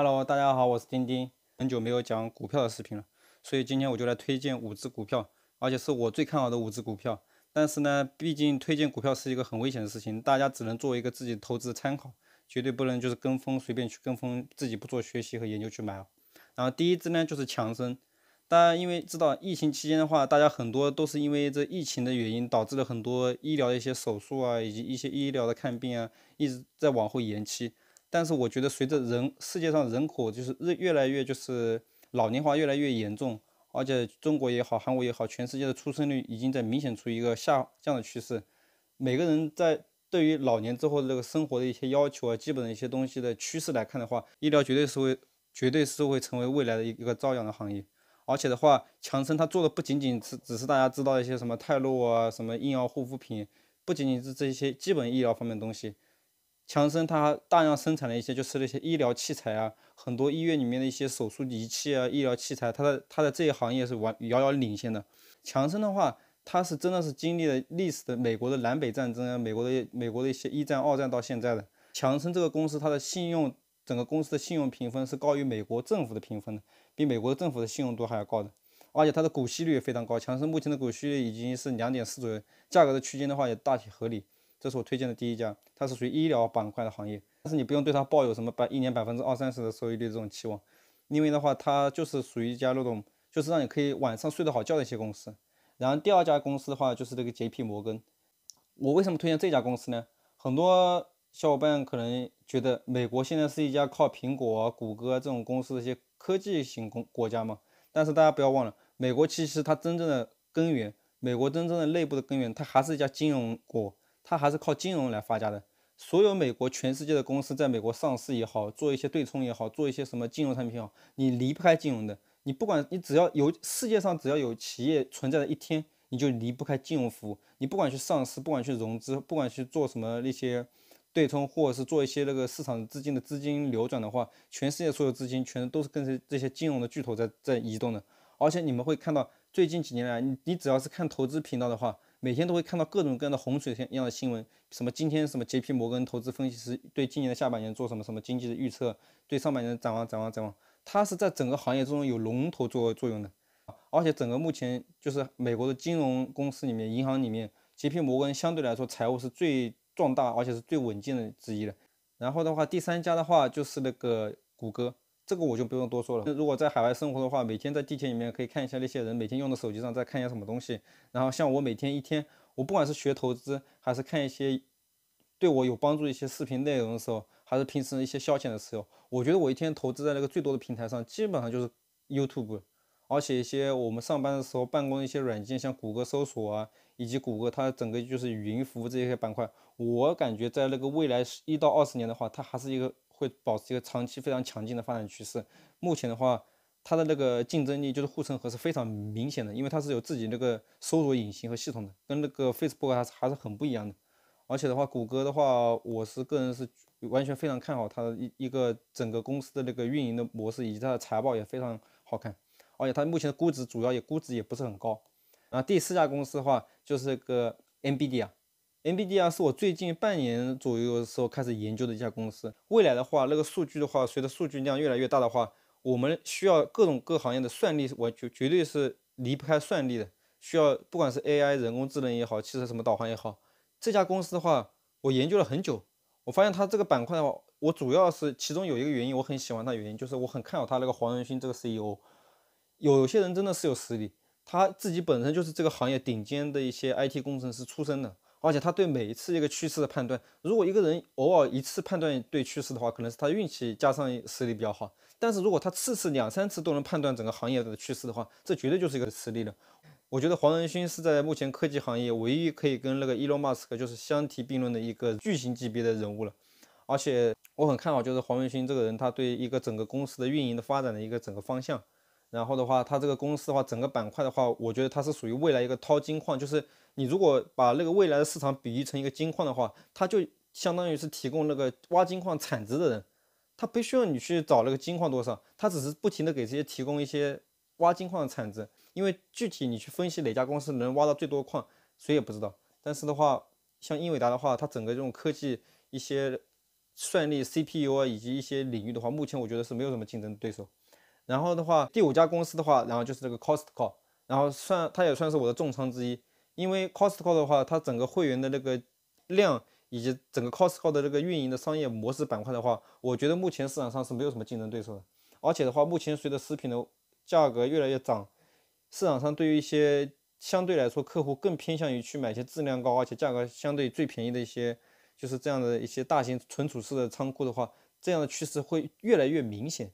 Hello，大家好，我是丁丁。很久没有讲股票的视频了，所以今天我就来推荐五只股票，而且是我最看好的五只股票。但是呢，毕竟推荐股票是一个很危险的事情，大家只能做一个自己投资的参考，绝对不能就是跟风随便去跟风，自己不做学习和研究去买。然后第一只呢就是强生，大家因为知道疫情期间的话，大家很多都是因为这疫情的原因导致了很多医疗的一些手术啊，以及一些医疗的看病啊，一直在往后延期。但是我觉得，随着人世界上人口就是日越来越就是老龄化越来越严重，而且中国也好，韩国也好，全世界的出生率已经在明显出一个下降的趋势。每个人在对于老年之后的这个生活的一些要求啊，基本的一些东西的趋势来看的话，医疗绝对是会，绝对是会成为未来的一个朝阳的行业。而且的话，强生它做的不仅仅是只是大家知道一些什么泰诺啊，什么医药护肤品，不仅仅是这些基本医疗方面的东西。强生它大量生产了一些，就是那些医疗器材啊，很多医院里面的一些手术仪器啊、医疗器材，它的它的这一行业是完遥遥领先的。强生的话，它是真的是经历了历史的美国的南北战争啊，美国的美国的一些一战、二战到现在的强生这个公司，它的信用整个公司的信用评分是高于美国政府的评分的，比美国政府的信用度还要高的。而且它的股息率也非常高，强生目前的股息率已经是两点四左右，价格的区间的话也大体合理。这是我推荐的第一家，它是属于医疗板块的行业，但是你不用对它抱有什么百一年百分之二三十的收益率这种期望。因为的话，它就是属于一家那种，就是让你可以晚上睡得好觉的一些公司。然后第二家公司的话，就是这个 JP 摩根。我为什么推荐这家公司呢？很多小伙伴可能觉得美国现在是一家靠苹果、谷歌这种公司的一些科技型公国家嘛，但是大家不要忘了，美国其实它真正的根源，美国真正的内部的根源，它还是一家金融国。它还是靠金融来发家的。所有美国、全世界的公司，在美国上市也好，做一些对冲也好，做一些什么金融产品也好，你离不开金融的。你不管你只要有世界上只要有企业存在的一天，你就离不开金融服务。你不管去上市，不管去融资，不管去做什么那些对冲，或者是做一些那个市场资金的资金流转的话，全世界所有资金全都是跟着这些金融的巨头在在移动的。而且你们会看到最近几年来，你你只要是看投资频道的话。每天都会看到各种各样的洪水一样的新闻，什么今天什么洁癖摩根投资分析师对今年的下半年做什么什么经济的预测，对上半年展望展望展望，它是在整个行业中有龙头作作用的，而且整个目前就是美国的金融公司里面银行里面洁癖摩根相对来说财务是最壮大而且是最稳健的之一的，然后的话第三家的话就是那个谷歌。这个我就不用多说了。如果在海外生活的话，每天在地铁里面可以看一下那些人每天用的手机上在看一些什么东西。然后像我每天一天，我不管是学投资，还是看一些对我有帮助一些视频内容的时候，还是平时一些消遣的时候，我觉得我一天投资在那个最多的平台上基本上就是 YouTube，而且一些我们上班的时候办公的一些软件，像谷歌搜索啊，以及谷歌它整个就是云服务这些板块，我感觉在那个未来一到二十年的话，它还是一个。会保持一个长期非常强劲的发展趋势。目前的话，它的那个竞争力就是护城河是非常明显的，因为它是有自己那个搜索引擎和系统的，跟那个 Facebook 还是还是很不一样的。而且的话，谷歌的话，我是个人是完全非常看好它的一一个整个公司的那个运营的模式，以及它的财报也非常好看。而且它目前的估值主要也估值也不是很高。然后第四家公司的话，就是这个 n b d 啊，NBDR 是我最近半年左右的时候开始研究的一家公司。未来的话，那个数据的话，随着数据量越来越大的话，我们需要各种各行业的算力，我绝绝对是离不开算力的。需要不管是 AI 人工智能也好，汽车什么导航也好，这家公司的话，我研究了很久，我发现它这个板块的话，我主要是其中有一个原因，我很喜欢它，原因就是我很看好它那个黄仁勋这个 CEO。有些人真的是有实力，他自己本身就是这个行业顶尖的一些 IT 工程师出身的。而且他对每一次一个趋势的判断，如果一个人偶尔一次判断对趋势的话，可能是他运气加上实力比较好。但是如果他次次两三次都能判断整个行业的趋势的话，这绝对就是一个实力了。我觉得黄仁勋是在目前科技行业唯一可以跟那个 Elon Musk 就是相提并论的一个巨型级别的人物了。而且我很看好，就是黄仁勋这个人，他对一个整个公司的运营的发展的一个整个方向。然后的话，它这个公司的话，整个板块的话，我觉得它是属于未来一个淘金矿。就是你如果把那个未来的市场比喻成一个金矿的话，它就相当于是提供那个挖金矿产值的人。它不需要你去找那个金矿多少，它只是不停的给这些提供一些挖金矿产值，因为具体你去分析哪家公司能挖到最多矿，谁也不知道。但是的话，像英伟达的话，它整个这种科技一些算力 CPU 啊，以及一些领域的话，目前我觉得是没有什么竞争对手。然后的话，第五家公司的话，然后就是这个 Costco，然后算它也算是我的重仓之一，因为 Costco 的话，它整个会员的那个量以及整个 Costco 的这个运营的商业模式板块的话，我觉得目前市场上是没有什么竞争对手的。而且的话，目前随着食品的价格越来越涨，市场上对于一些相对来说客户更偏向于去买一些质量高而且价格相对最便宜的一些就是这样的一些大型存储式的仓库的话，这样的趋势会越来越明显。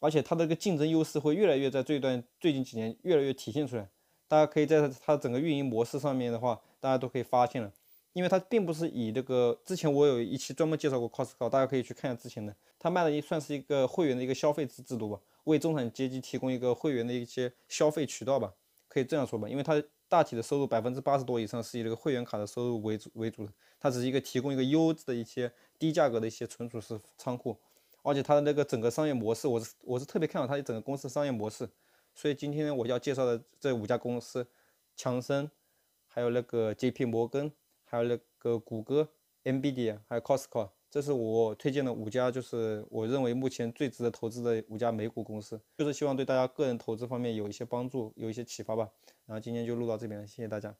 而且它的个竞争优势会越来越在这一段最近几年越来越体现出来。大家可以在它整个运营模式上面的话，大家都可以发现了，因为它并不是以这个之前我有一期专门介绍过 Costco，大家可以去看一下之前的。它卖的也算是一个会员的一个消费制制度吧，为中产阶级提供一个会员的一些消费渠道吧，可以这样说吧。因为它大体的收入百分之八十多以上是以这个会员卡的收入为主为主的，它只是一个提供一个优质的一些低价格的一些存储式仓库。而且它的那个整个商业模式，我是我是特别看好它整个公司的商业模式，所以今天我要介绍的这五家公司，强生，还有那个 J.P. 摩根，还有那个谷歌 n b d 还有 Costco，这是我推荐的五家，就是我认为目前最值得投资的五家美股公司，就是希望对大家个人投资方面有一些帮助，有一些启发吧。然后今天就录到这边，谢谢大家。